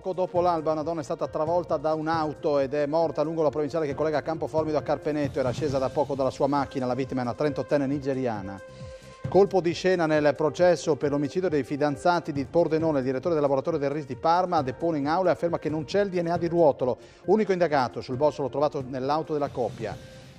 Poco dopo l'alba una donna è stata travolta da un'auto ed è morta lungo la provinciale che collega Campo Formido a Carpeneto. Era scesa da poco dalla sua macchina, la vittima è una 38enne nigeriana. Colpo di scena nel processo per l'omicidio dei fidanzati di Pordenone, il direttore del laboratorio del RIS di Parma, depone in aula e afferma che non c'è il DNA di Ruotolo, unico indagato sul bossolo trovato nell'auto della coppia.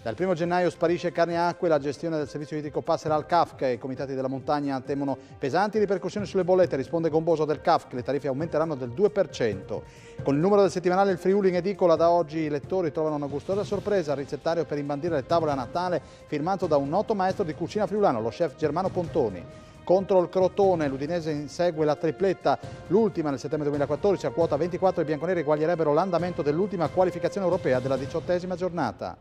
Dal 1 gennaio sparisce carne e acqua e la gestione del servizio idrico passerà al CAF che i comitati della montagna temono pesanti ripercussioni sulle bollette. Risponde Gomboso del CAF le tariffe aumenteranno del 2%. Con il numero del settimanale Il Friuli in edicola da oggi i lettori trovano una gustosa sorpresa al ricettario per imbandire le tavole a Natale firmato da un noto maestro di cucina friulano, lo chef Germano Pontoni contro il Crotone. L'Udinese insegue la tripletta, l'ultima nel settembre 2014 a quota 24 i bianconeri guaglierebbero l'andamento dell'ultima qualificazione europea della diciottesima giornata.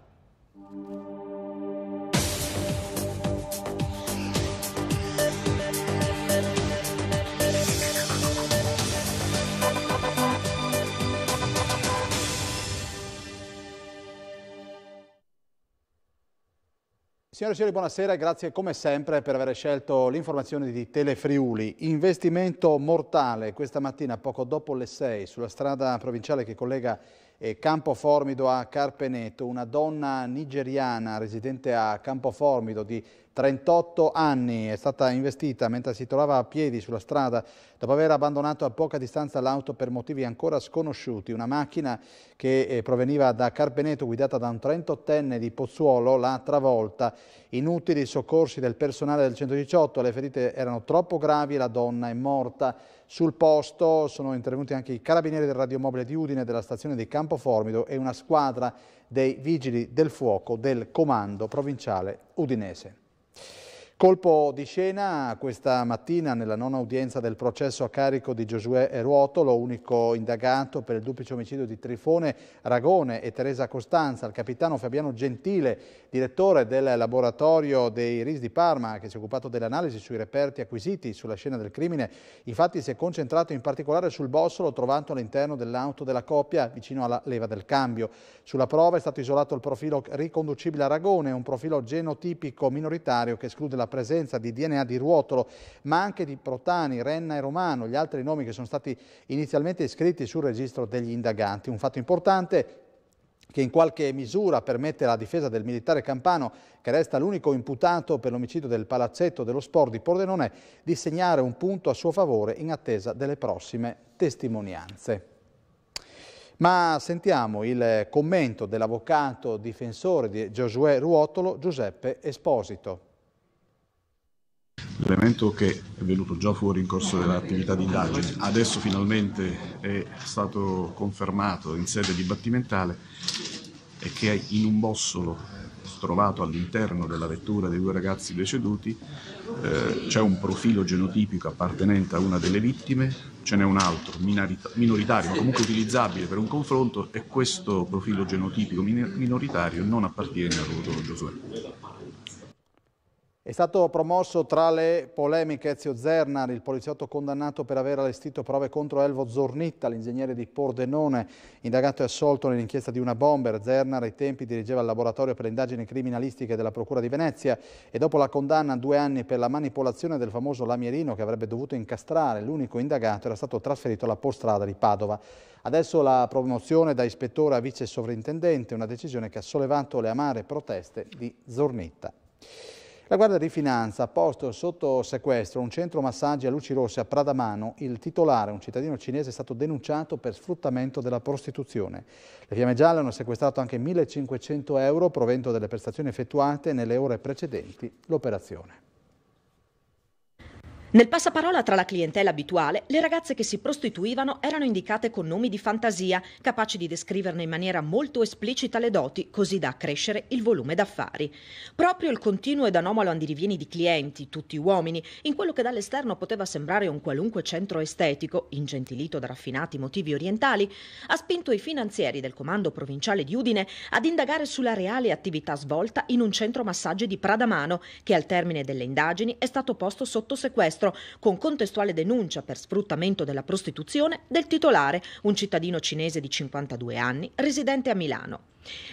Signore e signori, buonasera e grazie come sempre per aver scelto l'informazione di Telefriuli. Investimento mortale questa mattina poco dopo le 6 sulla strada provinciale che collega eh, Campo Formido a Carpeneto. Una donna nigeriana residente a Campo Formido di 38 anni, è stata investita mentre si trovava a piedi sulla strada dopo aver abbandonato a poca distanza l'auto per motivi ancora sconosciuti. Una macchina che eh, proveniva da Carpeneto guidata da un 38enne di Pozzuolo l'ha travolta. Inutili i soccorsi del personale del 118, le ferite erano troppo gravi e la donna è morta. Sul posto sono intervenuti anche i carabinieri del radiomobile di Udine, della stazione di Campo Formido e una squadra dei vigili del fuoco del comando provinciale udinese. Colpo di scena questa mattina nella nona udienza del processo a carico di Giosuè Eruotolo, unico indagato per il duplice omicidio di Trifone Ragone e Teresa Costanza, al capitano Fabiano Gentile direttore del laboratorio dei RIS di Parma, che si è occupato dell'analisi sui reperti acquisiti sulla scena del crimine. Infatti si è concentrato in particolare sul bossolo trovato all'interno dell'auto della coppia vicino alla leva del cambio. Sulla prova è stato isolato il profilo riconducibile a Ragone, un profilo genotipico minoritario che esclude la presenza di DNA di ruotolo, ma anche di Protani, Renna e Romano, gli altri nomi che sono stati inizialmente iscritti sul registro degli indaganti. Un fatto importante che in qualche misura permette la difesa del militare campano, che resta l'unico imputato per l'omicidio del palazzetto dello sport di Pordenone, di segnare un punto a suo favore in attesa delle prossime testimonianze. Ma sentiamo il commento dell'avvocato difensore di Giosuè Ruotolo, Giuseppe Esposito. L'elemento che è venuto già fuori in corso dell'attività di indagine, adesso finalmente è stato confermato in sede dibattimentale, è che in un bossolo trovato all'interno della vettura dei due ragazzi deceduti eh, c'è un profilo genotipico appartenente a una delle vittime, ce n'è un altro minoritario ma comunque utilizzabile per un confronto e questo profilo genotipico minoritario non appartiene a Ruotolo Giosuè. È stato promosso tra le polemiche Ezio Zernar, il poliziotto condannato per aver allestito prove contro Elvo Zornitta, l'ingegnere di Pordenone, indagato e assolto nell'inchiesta di una bomber. Zernar ai tempi dirigeva il laboratorio per le indagini criminalistiche della Procura di Venezia e dopo la condanna a due anni per la manipolazione del famoso lamierino che avrebbe dovuto incastrare l'unico indagato era stato trasferito alla postrada di Padova. Adesso la promozione da ispettore a vice sovrintendente, una decisione che ha sollevato le amare proteste di Zornitta. La Guardia di Finanza ha posto sotto sequestro un centro massaggi a luci rosse a Pradamano. Il titolare, un cittadino cinese, è stato denunciato per sfruttamento della prostituzione. Le Fiamme Gialle hanno sequestrato anche 1.500 euro provento delle prestazioni effettuate nelle ore precedenti l'operazione. Nel passaparola tra la clientela abituale, le ragazze che si prostituivano erano indicate con nomi di fantasia, capaci di descriverne in maniera molto esplicita le doti, così da accrescere il volume d'affari. Proprio il continuo ed anomalo andirivieni di clienti, tutti uomini, in quello che dall'esterno poteva sembrare un qualunque centro estetico, ingentilito da raffinati motivi orientali, ha spinto i finanzieri del comando provinciale di Udine ad indagare sulla reale attività svolta in un centro massaggi di Pradamano, che al termine delle indagini è stato posto sotto sequestro sequestro con contestuale denuncia per sfruttamento della prostituzione del titolare, un cittadino cinese di 52 anni, residente a Milano.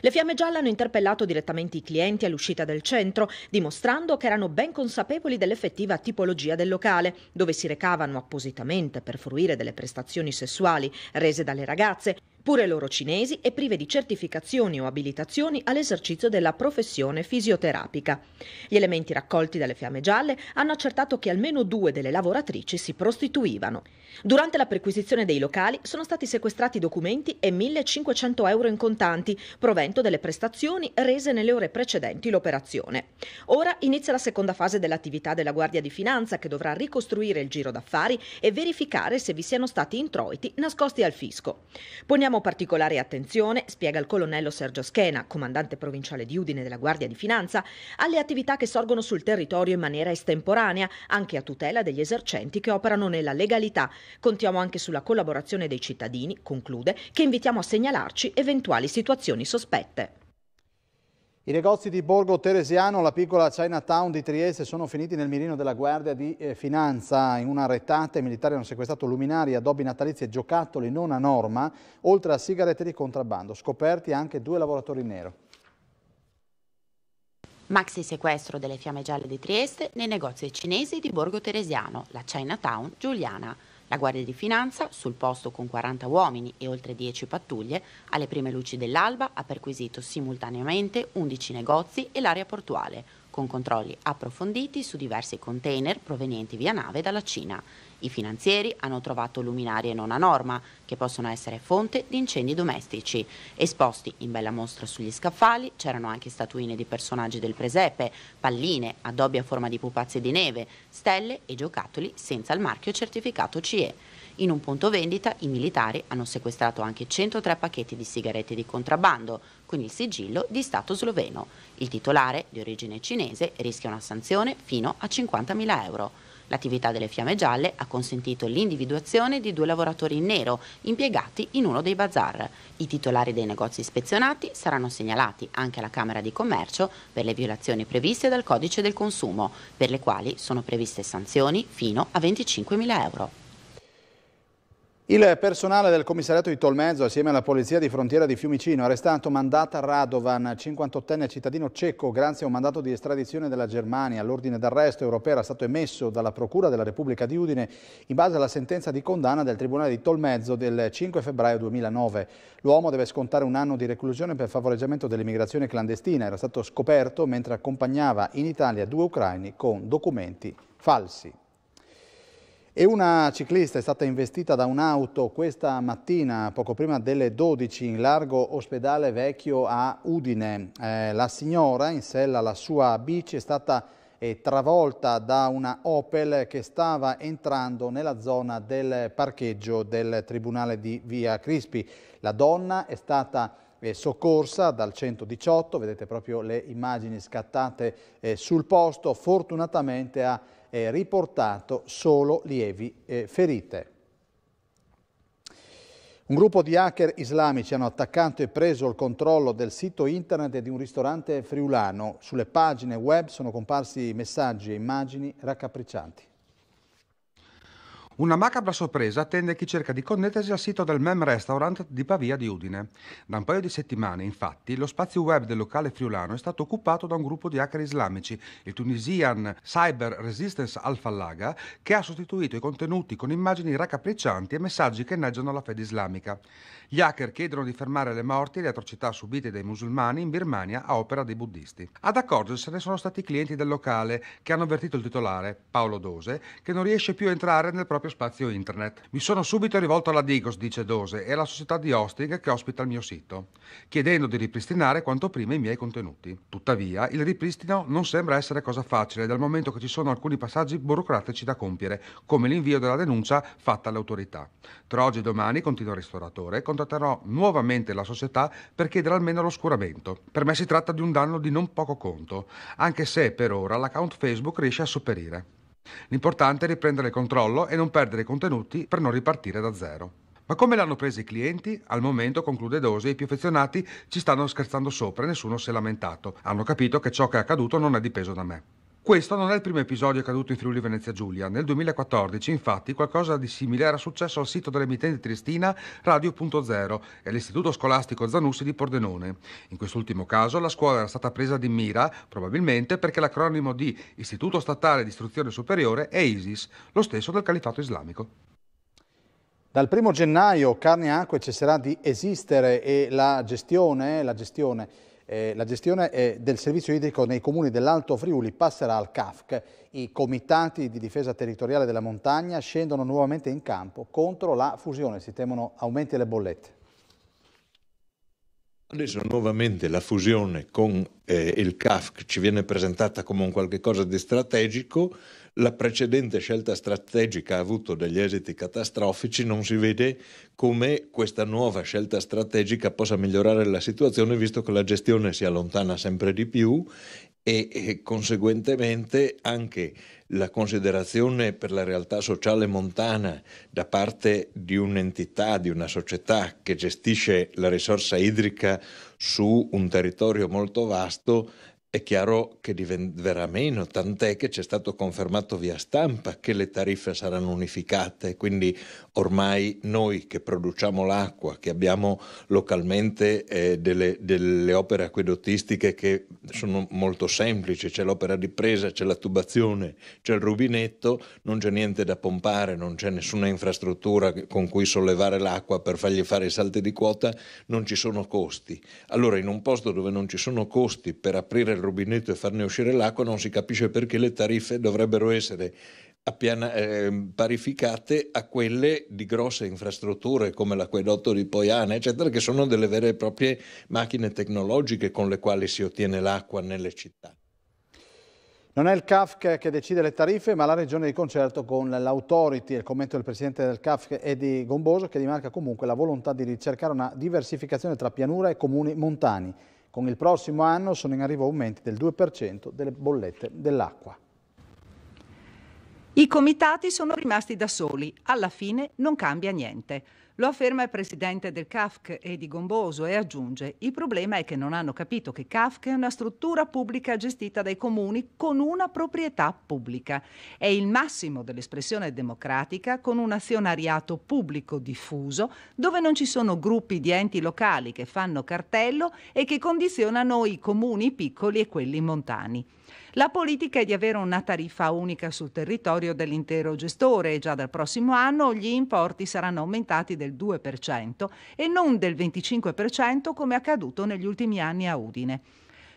Le fiamme gialle hanno interpellato direttamente i clienti all'uscita del centro, dimostrando che erano ben consapevoli dell'effettiva tipologia del locale, dove si recavano appositamente per fruire delle prestazioni sessuali rese dalle ragazze, pure loro cinesi e prive di certificazioni o abilitazioni all'esercizio della professione fisioterapica. Gli elementi raccolti dalle fiamme gialle hanno accertato che almeno due delle lavoratrici si prostituivano. Durante la perquisizione dei locali sono stati sequestrati documenti e 1500 euro in contanti, provento delle prestazioni rese nelle ore precedenti l'operazione. Ora inizia la seconda fase dell'attività della Guardia di Finanza che dovrà ricostruire il giro d'affari e verificare se vi siano stati introiti nascosti al fisco. Poniamo Prestiamo particolare attenzione, spiega il colonnello Sergio Schena, comandante provinciale di Udine della Guardia di Finanza, alle attività che sorgono sul territorio in maniera estemporanea, anche a tutela degli esercenti che operano nella legalità. Contiamo anche sulla collaborazione dei cittadini, conclude, che invitiamo a segnalarci eventuali situazioni sospette. I negozi di Borgo Teresiano, la piccola Chinatown di Trieste, sono finiti nel mirino della Guardia di eh, Finanza. In una retata i militari hanno sequestrato luminari, addobbi natalizi e giocattoli non a norma, oltre a sigarette di contrabbando. Scoperti anche due lavoratori in nero. Maxi sequestro delle fiamme gialle di Trieste nei negozi cinesi di Borgo Teresiano, la Chinatown giuliana. La Guardia di Finanza, sul posto con 40 uomini e oltre 10 pattuglie, alle prime luci dell'alba ha perquisito simultaneamente 11 negozi e l'area portuale, con controlli approfonditi su diversi container provenienti via nave dalla Cina. I finanzieri hanno trovato luminarie non a norma, che possono essere fonte di incendi domestici. Esposti in bella mostra sugli scaffali c'erano anche statuine di personaggi del presepe, palline, addobbi a forma di pupazze di neve, stelle e giocattoli senza il marchio certificato CE. In un punto vendita i militari hanno sequestrato anche 103 pacchetti di sigarette di contrabbando, con il sigillo di Stato sloveno. Il titolare, di origine cinese, rischia una sanzione fino a 50.000 euro. L'attività delle Fiamme Gialle ha consentito l'individuazione di due lavoratori in nero impiegati in uno dei bazar. I titolari dei negozi ispezionati saranno segnalati anche alla Camera di Commercio per le violazioni previste dal Codice del Consumo, per le quali sono previste sanzioni fino a 25.000 euro. Il personale del commissariato di Tolmezzo assieme alla polizia di frontiera di Fiumicino ha arrestato Mandata Radovan, 58enne cittadino ceco, grazie a un mandato di estradizione della Germania. L'ordine d'arresto europeo era stato emesso dalla Procura della Repubblica di Udine in base alla sentenza di condanna del Tribunale di Tolmezzo del 5 febbraio 2009. L'uomo deve scontare un anno di reclusione per favoreggiamento dell'immigrazione clandestina. Era stato scoperto mentre accompagnava in Italia due ucraini con documenti falsi. E una ciclista è stata investita da un'auto questa mattina, poco prima delle 12, in largo ospedale vecchio a Udine. Eh, la signora, in sella alla sua bici, è stata eh, travolta da una Opel che stava entrando nella zona del parcheggio del Tribunale di Via Crispi. La donna è stata eh, soccorsa dal 118, vedete proprio le immagini scattate eh, sul posto, fortunatamente ha eh, riportato solo lievi eh, ferite. Un gruppo di hacker islamici hanno attaccato e preso il controllo del sito internet di un ristorante friulano. Sulle pagine web sono comparsi messaggi e immagini raccapriccianti. Una macabra sorpresa attende chi cerca di connettersi al sito del Mem Restaurant di Pavia di Udine. Da un paio di settimane, infatti, lo spazio web del locale friulano è stato occupato da un gruppo di hacker islamici, il Tunisian Cyber Resistance Al-Fallaga, che ha sostituito i contenuti con immagini raccapriccianti e messaggi che inneggiano la fede islamica. Gli hacker chiedono di fermare le morti e le atrocità subite dai musulmani in Birmania a opera dei buddisti. Ad accorgersene sono stati i clienti del locale, che hanno avvertito il titolare, Paolo Dose, che non riesce più a entrare nel proprio proprio spazio internet. Mi sono subito rivolto alla Digos, dice Dose, e alla società di hosting che ospita il mio sito, chiedendo di ripristinare quanto prima i miei contenuti. Tuttavia, il ripristino non sembra essere cosa facile dal momento che ci sono alcuni passaggi burocratici da compiere, come l'invio della denuncia fatta alle autorità. Tra oggi e domani, continua il ristoratore, contatterò nuovamente la società per chiedere almeno l'oscuramento. Per me si tratta di un danno di non poco conto, anche se per ora l'account Facebook riesce a sopperire. L'importante è riprendere il controllo e non perdere i contenuti per non ripartire da zero. Ma come l'hanno presa i clienti? Al momento, conclude Dosi, i più affezionati ci stanno scherzando sopra e nessuno si è lamentato. Hanno capito che ciò che è accaduto non è dipeso da me. Questo non è il primo episodio accaduto in Friuli Venezia Giulia. Nel 2014, infatti, qualcosa di simile era successo al sito dell'emittente triestina Radio.0 e all'istituto scolastico Zanussi di Pordenone. In quest'ultimo caso, la scuola era stata presa di mira, probabilmente perché l'acronimo di Istituto Statale di Istruzione Superiore è ISIS, lo stesso del Califato Islamico. Dal 1 gennaio Carne e Acque cesserà di esistere e la gestione, la gestione eh, la gestione eh, del servizio idrico nei comuni dell'Alto Friuli passerà al CAFC. I comitati di difesa territoriale della montagna scendono nuovamente in campo contro la fusione. Si temono aumenti alle bollette. Adesso nuovamente la fusione con eh, il CAFC ci viene presentata come un qualcosa di strategico, la precedente scelta strategica ha avuto degli esiti catastrofici, non si vede come questa nuova scelta strategica possa migliorare la situazione, visto che la gestione si allontana sempre di più e, e conseguentemente anche la considerazione per la realtà sociale montana da parte di un'entità, di una società che gestisce la risorsa idrica su un territorio molto vasto è chiaro che verrà meno, tant'è che c'è stato confermato via stampa che le tariffe saranno unificate, quindi ormai noi che produciamo l'acqua, che abbiamo localmente eh, delle, delle, opere acquedottistiche che sono molto semplici, c'è l'opera di presa, c'è la tubazione, c'è il rubinetto, non c'è niente da pompare, non c'è nessuna infrastruttura con cui sollevare l'acqua per fargli fare i salti di quota, non ci sono costi. Allora in un posto dove non ci sono costi per aprire rubinetto e farne uscire l'acqua, non si capisce perché le tariffe dovrebbero essere appiana, eh, parificate a quelle di grosse infrastrutture come l'acquedotto di Poiana, eccetera, che sono delle vere e proprie macchine tecnologiche con le quali si ottiene l'acqua nelle città. Non è il CAF che decide le tariffe, ma la regione di concerto con l'autority. Il commento del presidente del CAF è di Gomboso, che rimarca comunque la volontà di ricercare una diversificazione tra pianura e comuni montani. Con il prossimo anno sono in arrivo aumenti del 2% delle bollette dell'acqua. I comitati sono rimasti da soli, alla fine non cambia niente. Lo afferma il presidente del CAFC, Edi Gomboso, e aggiunge il problema è che non hanno capito che CAFC è una struttura pubblica gestita dai comuni con una proprietà pubblica. È il massimo dell'espressione democratica con un azionariato pubblico diffuso dove non ci sono gruppi di enti locali che fanno cartello e che condizionano i comuni piccoli e quelli montani. La politica è di avere una tariffa unica sul territorio dell'intero gestore e già dal prossimo anno gli importi saranno aumentati del 2% e non del 25% come accaduto negli ultimi anni a Udine.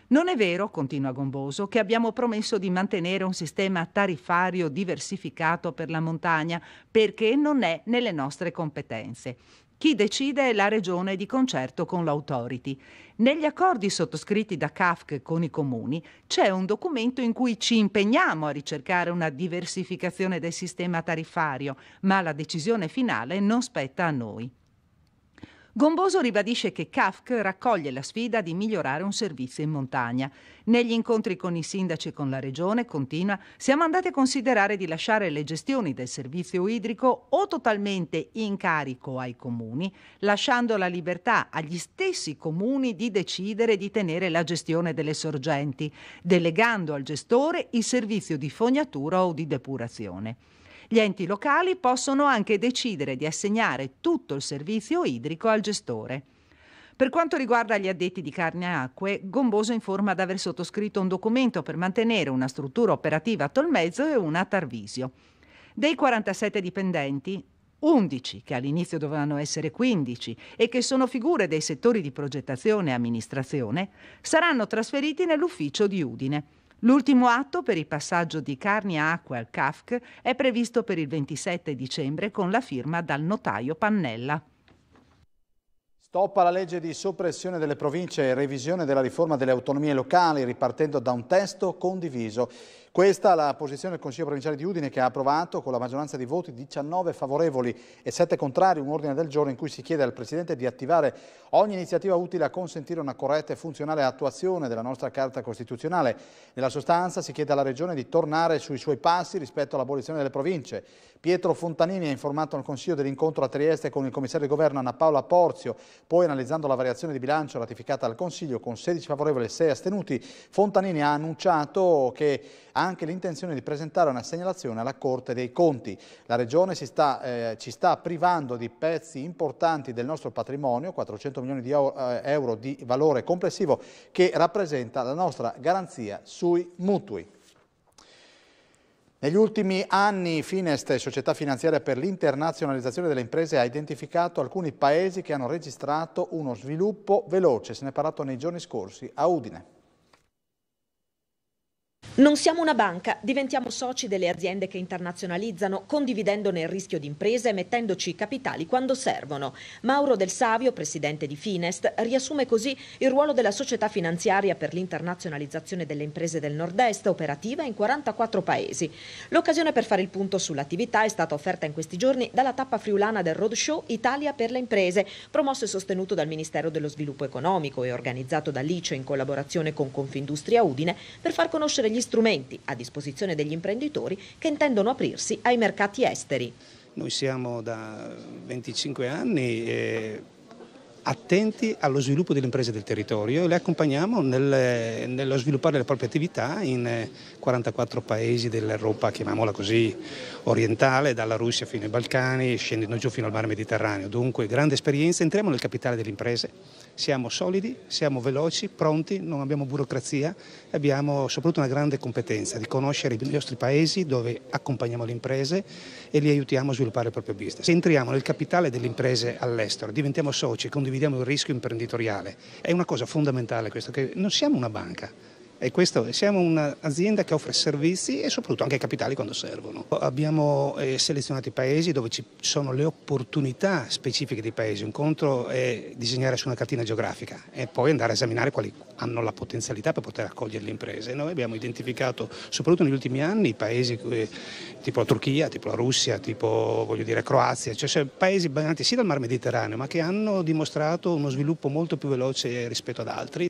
Non è vero, continua Gomboso, che abbiamo promesso di mantenere un sistema tariffario diversificato per la montagna, perché non è nelle nostre competenze. Chi decide è la regione di concerto con l'authority. Negli accordi sottoscritti da CAFC con i comuni c'è un documento in cui ci impegniamo a ricercare una diversificazione del sistema tariffario, ma la decisione finale non spetta a noi. Gomboso ribadisce che CAFC raccoglie la sfida di migliorare un servizio in montagna. Negli incontri con i sindaci e con la regione, continua, siamo andati a considerare di lasciare le gestioni del servizio idrico o totalmente in carico ai comuni, lasciando la libertà agli stessi comuni di decidere di tenere la gestione delle sorgenti, delegando al gestore il servizio di fognatura o di depurazione. Gli enti locali possono anche decidere di assegnare tutto il servizio idrico al gestore. Per quanto riguarda gli addetti di carne e acque, Gomboso informa di aver sottoscritto un documento per mantenere una struttura operativa a Tolmezzo e una a Tarvisio. Dei 47 dipendenti, 11, che all'inizio dovevano essere 15 e che sono figure dei settori di progettazione e amministrazione, saranno trasferiti nell'ufficio di Udine. L'ultimo atto per il passaggio di carni a acqua al CAFC è previsto per il 27 dicembre con la firma dal notaio Pannella. Stoppa la legge di soppressione delle province e revisione della riforma delle autonomie locali ripartendo da un testo condiviso. Questa è la posizione del Consiglio Provinciale di Udine che ha approvato con la maggioranza di voti 19 favorevoli e 7 contrari un ordine del giorno in cui si chiede al Presidente di attivare ogni iniziativa utile a consentire una corretta e funzionale attuazione della nostra Carta Costituzionale. Nella sostanza si chiede alla Regione di tornare sui suoi passi rispetto all'abolizione delle province. Pietro Fontanini ha informato al Consiglio dell'incontro a Trieste con il Commissario di Governo Anna Paola Porzio, poi analizzando la variazione di bilancio ratificata al Consiglio con 16 favorevoli e 6 astenuti, Fontanini ha annunciato che anche anche l'intenzione di presentare una segnalazione alla Corte dei Conti. La Regione sta, eh, ci sta privando di pezzi importanti del nostro patrimonio, 400 milioni di eh, euro di valore complessivo, che rappresenta la nostra garanzia sui mutui. Negli ultimi anni Finest, società finanziaria per l'internazionalizzazione delle imprese, ha identificato alcuni paesi che hanno registrato uno sviluppo veloce. Se ne è parlato nei giorni scorsi a Udine. Non siamo una banca, diventiamo soci delle aziende che internazionalizzano, condividendone il rischio di impresa e mettendoci i capitali quando servono. Mauro Del Savio, presidente di Finest, riassume così il ruolo della società finanziaria per l'internazionalizzazione delle imprese del Nord-Est, operativa in 44 paesi. L'occasione per fare il punto sull'attività è stata offerta in questi giorni dalla tappa friulana del roadshow Italia per le imprese, promosso e sostenuto dal Ministero dello Sviluppo Economico e organizzato dall'ICE in collaborazione con Confindustria Udine per far conoscere gli strumenti a disposizione degli imprenditori che intendono aprirsi ai mercati esteri. Noi siamo da 25 anni eh, attenti allo sviluppo delle imprese del territorio e le accompagniamo nel, nello sviluppare le proprie attività in 44 eh, paesi dell'Europa, chiamiamola così, orientale, dalla Russia fino ai Balcani, scendendo giù fino al mare Mediterraneo. Dunque, grande esperienza, entriamo nel capitale delle imprese siamo solidi, siamo veloci, pronti, non abbiamo burocrazia e abbiamo soprattutto una grande competenza di conoscere i nostri paesi dove accompagniamo le imprese e li aiutiamo a sviluppare il proprio business. Se entriamo nel capitale delle imprese all'estero, diventiamo soci, condividiamo il rischio imprenditoriale, è una cosa fondamentale questo, che non siamo una banca, e questo, siamo un'azienda che offre servizi e soprattutto anche capitali quando servono. Abbiamo eh, selezionato i paesi dove ci sono le opportunità specifiche dei paesi. Un conto è disegnare su una cartina geografica e poi andare a esaminare quali hanno la potenzialità per poter accogliere le imprese. Noi abbiamo identificato, soprattutto negli ultimi anni, paesi eh, tipo la Turchia, tipo la Russia, tipo voglio dire Croazia, cioè, cioè paesi bagnati sia dal mar Mediterraneo ma che hanno dimostrato uno sviluppo molto più veloce rispetto ad altri.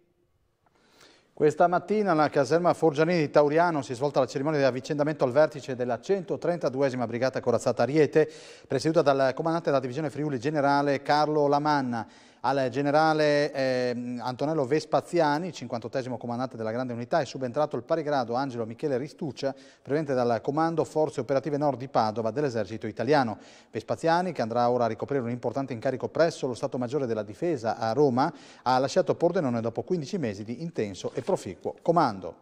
Questa mattina alla caserma Forgianini di Tauriano si è svolta la cerimonia di avvicendamento al vertice della 132esima Brigata Corazzata Ariete, presieduta dal comandante della divisione Friuli generale Carlo Lamanna. Al generale eh, Antonello Vespaziani, 58 comandante della Grande Unità, è subentrato il parigrado Angelo Michele Ristuccia, proveniente dal Comando Forze Operative Nord di Padova dell'Esercito Italiano. Vespaziani, che andrà ora a ricoprire un importante incarico presso lo Stato Maggiore della Difesa a Roma, ha lasciato Pordenone dopo 15 mesi di intenso e proficuo comando.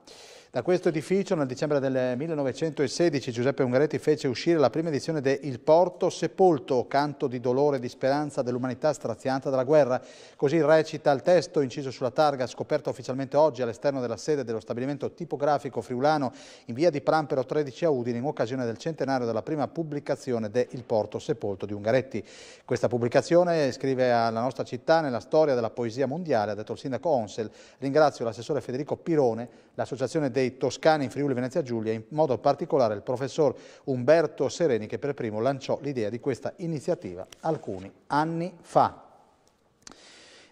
Da questo edificio nel dicembre del 1916 Giuseppe Ungaretti fece uscire la prima edizione de Il Porto Sepolto, canto di dolore e di speranza dell'umanità straziata dalla guerra. Così recita il testo inciso sulla targa, scoperto ufficialmente oggi all'esterno della sede dello stabilimento tipografico friulano in via di Prampero 13 a Udine in occasione del centenario della prima pubblicazione de Il Porto Sepolto di Ungaretti. Questa pubblicazione scrive alla nostra città nella storia della poesia mondiale, ha detto il sindaco Onsel. Ringrazio l'assessore Federico Pirone, l'associazione dei dei toscani in Friuli Venezia Giulia, in modo particolare il professor Umberto Sereni che per primo lanciò l'idea di questa iniziativa alcuni anni fa.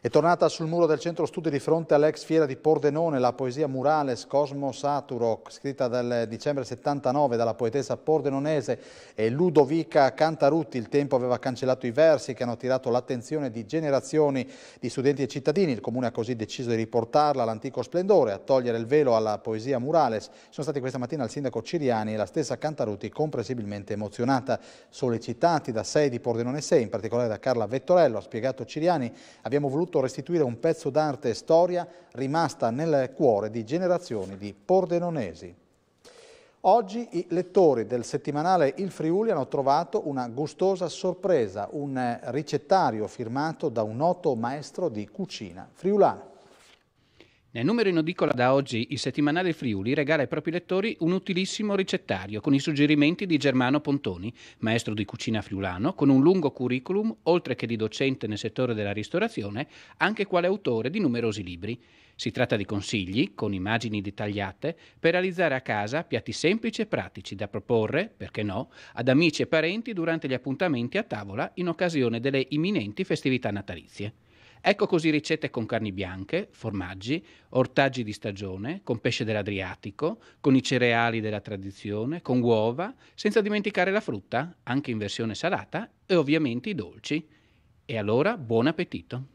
È tornata sul muro del centro studi di fronte all'ex fiera di Pordenone la poesia murales Cosmo Saturo, scritta dal dicembre 79 dalla poetessa pordenonese e Ludovica Cantarutti. Il tempo aveva cancellato i versi che hanno attirato l'attenzione di generazioni di studenti e cittadini. Il comune ha così deciso di riportarla all'antico splendore, a togliere il velo alla poesia murales. Sono stati questa mattina il sindaco Ciriani e la stessa Cantarutti comprensibilmente emozionata, sollecitati da sei di Pordenone 6, in particolare da Carla Vettorello, ha spiegato Ciriani, abbiamo voluto voluto restituire un pezzo d'arte e storia rimasta nel cuore di generazioni di pordenonesi. Oggi i lettori del settimanale Il Friuli hanno trovato una gustosa sorpresa, un ricettario firmato da un noto maestro di cucina friulana. Nel numero in odicola da oggi il settimanale Friuli regala ai propri lettori un utilissimo ricettario con i suggerimenti di Germano Pontoni, maestro di cucina friulano, con un lungo curriculum, oltre che di docente nel settore della ristorazione, anche quale autore di numerosi libri. Si tratta di consigli, con immagini dettagliate, per realizzare a casa piatti semplici e pratici da proporre, perché no, ad amici e parenti durante gli appuntamenti a tavola in occasione delle imminenti festività natalizie. Ecco così ricette con carni bianche, formaggi, ortaggi di stagione, con pesce dell'Adriatico, con i cereali della tradizione, con uova, senza dimenticare la frutta, anche in versione salata, e ovviamente i dolci. E allora buon appetito!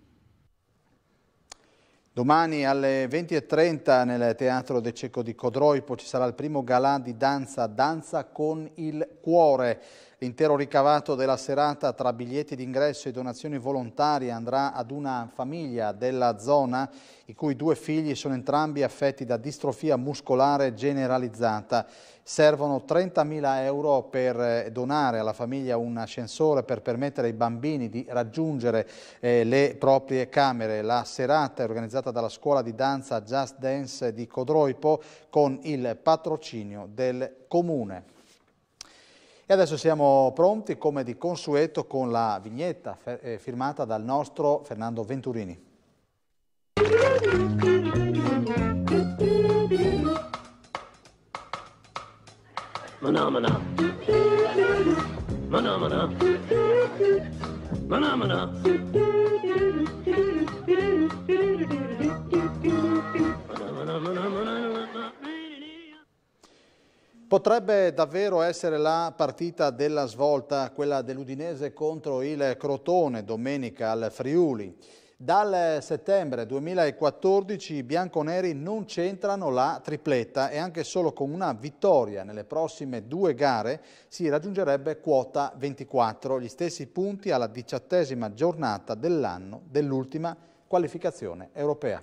Domani alle 20.30 nel Teatro De Cecco di Codroipo ci sarà il primo galà di danza, danza con il cuore. L'intero ricavato della serata tra biglietti d'ingresso e donazioni volontarie andrà ad una famiglia della zona i cui due figli sono entrambi affetti da distrofia muscolare generalizzata. Servono 30.000 euro per eh, donare alla famiglia un ascensore per permettere ai bambini di raggiungere eh, le proprie camere. La serata è organizzata dalla scuola di danza Just Dance di Codroipo con il patrocinio del Comune. E adesso siamo pronti, come di consueto, con la vignetta eh, firmata dal nostro Fernando Venturini. Manà, manà. Manà, manà. Manà, manà. Potrebbe davvero essere la partita della svolta, quella dell'Udinese contro il Crotone domenica al Friuli. Dal settembre 2014 i bianconeri non centrano la tripletta e anche solo con una vittoria nelle prossime due gare si raggiungerebbe quota 24, gli stessi punti alla diciottesima giornata dell'anno dell'ultima qualificazione europea.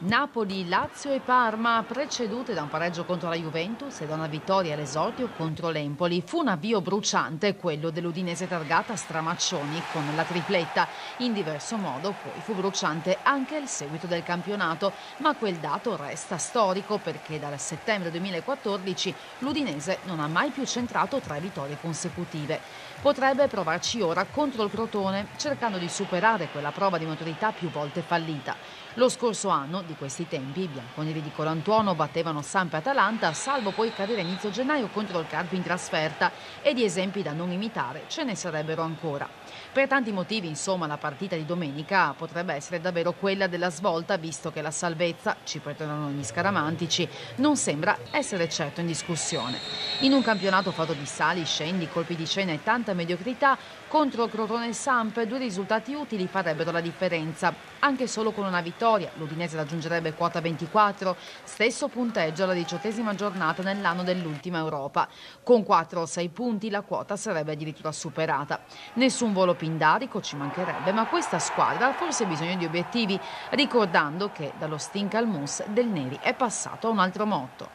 Napoli, Lazio e Parma, precedute da un pareggio contro la Juventus e da una vittoria all'esordio contro l'Empoli. Fu un avvio bruciante quello dell'Udinese targata Stramaccioni con la tripletta. In diverso modo poi fu bruciante anche il seguito del campionato, ma quel dato resta storico perché dal settembre 2014 l'Udinese non ha mai più centrato tre vittorie consecutive. Potrebbe provarci ora contro il Crotone, cercando di superare quella prova di maturità più volte fallita. Lo scorso anno, di questi tempi, i bianconeri di Colantuono battevano Sampa Atalanta, salvo poi cadere inizio gennaio contro il Carpi in trasferta e di esempi da non imitare ce ne sarebbero ancora. Per tanti motivi, insomma, la partita di domenica potrebbe essere davvero quella della svolta, visto che la salvezza, ci perdonano gli scaramantici, non sembra essere certo in discussione. In un campionato fatto di sali, scendi, colpi di scena e tanta mediocrità, contro Crotone e Samp due risultati utili farebbero la differenza. Anche solo con una vittoria l'Udinese raggiungerebbe quota 24, stesso punteggio alla diciottesima giornata nell'anno dell'ultima Europa. Con 4 o 6 punti la quota sarebbe addirittura superata. Nessun volo pindarico ci mancherebbe, ma questa squadra ha forse bisogno di obiettivi, ricordando che dallo stink al mus del Neri è passato a un altro motto.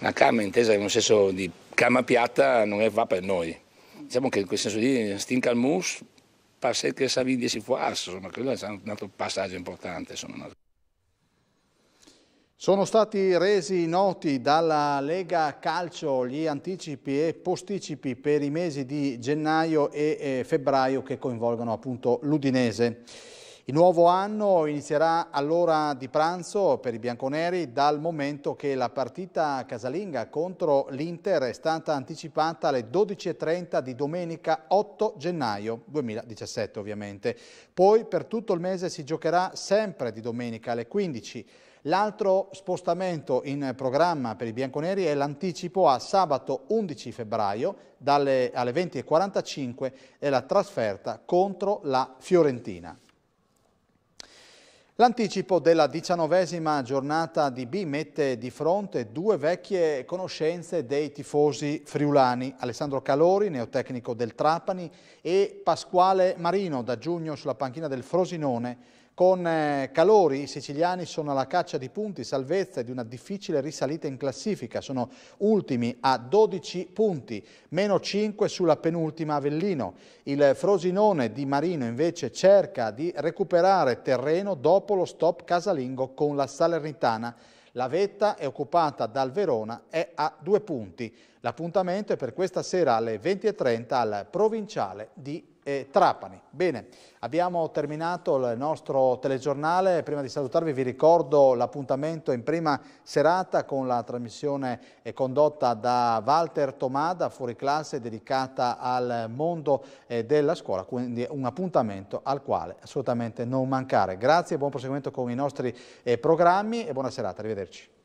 La cama intesa in un senso di cama piatta non è va per noi, diciamo che in quel senso di al Stinkalmus passa che Saviglia si fuasse, insomma, quello è un altro passaggio importante. Insomma. Sono stati resi noti dalla Lega Calcio gli anticipi e posticipi per i mesi di gennaio e eh, febbraio che coinvolgono appunto l'Udinese. Il nuovo anno inizierà all'ora di pranzo per i bianconeri dal momento che la partita casalinga contro l'Inter è stata anticipata alle 12.30 di domenica 8 gennaio 2017 ovviamente. Poi per tutto il mese si giocherà sempre di domenica alle 15. L'altro spostamento in programma per i bianconeri è l'anticipo a sabato 11 febbraio dalle, alle 20.45 e la trasferta contro la Fiorentina. L'anticipo della diciannovesima giornata di B mette di fronte due vecchie conoscenze dei tifosi friulani, Alessandro Calori, neotecnico del Trapani, e Pasquale Marino, da giugno sulla panchina del Frosinone, con eh, Calori i siciliani sono alla caccia di punti, salvezza e di una difficile risalita in classifica. Sono ultimi a 12 punti, meno 5 sulla penultima Avellino. Il Frosinone di Marino invece cerca di recuperare terreno dopo lo stop casalingo con la Salernitana. La vetta è occupata dal Verona e a due punti. L'appuntamento è per questa sera alle 20.30 al Provinciale di e Trapani. Bene, abbiamo terminato il nostro telegiornale, prima di salutarvi vi ricordo l'appuntamento in prima serata con la trasmissione eh, condotta da Walter Tomada, fuori classe, dedicata al mondo eh, della scuola, quindi un appuntamento al quale assolutamente non mancare. Grazie, buon proseguimento con i nostri eh, programmi e buona serata, arrivederci.